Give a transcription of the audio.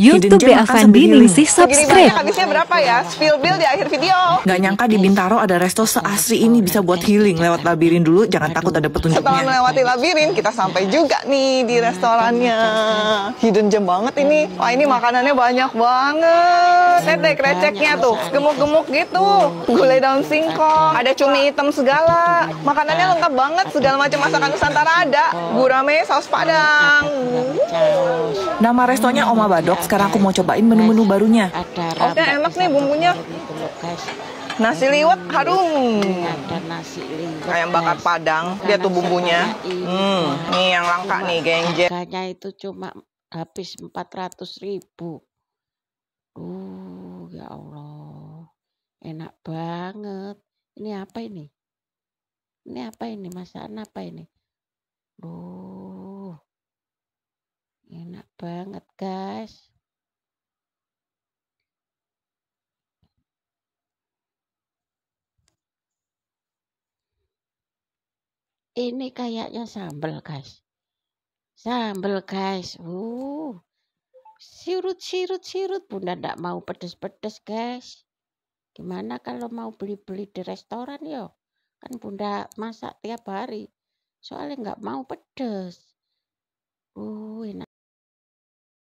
YouTube Bea Fandini sih subscribe. habisnya berapa ya? Spill bill di akhir video. Gak nyangka di Bintaro ada resto seasri ini bisa buat healing lewat labirin dulu. Jangan takut ada petunjuknya. Setelah melewati labirin, kita sampai juga nih di restorannya. Hidden gem banget ini. Wah ini makanannya banyak banget. Tete kreceknya tuh, gemuk-gemuk gitu. Gulai daun singkong, ada cumi hitam segala. Makanannya lengkap banget, segala macam masakan Nusantara ada. Gurame, saus padang. Nama restonya Oma Badok. Sekarang aku mau cobain menu-menu barunya. Oke, enak nih bumbunya. Nasi liwet harum. Ayam bakar padang, dia tuh bumbunya. Hmm, Ini yang langka nih, genje. Harganya itu cuma habis 400 ribu. Uh, ya Allah. Enak banget. Ini apa ini? Ini apa ini? Masakan apa ini? Duh, banget guys. Ini kayaknya sambel guys. sambel guys. Uh. Sirut sirut sirut Bunda ndak mau pedes-pedes guys. Gimana kalau mau beli-beli di restoran yo? Kan Bunda masak tiap hari. Soalnya nggak mau pedes.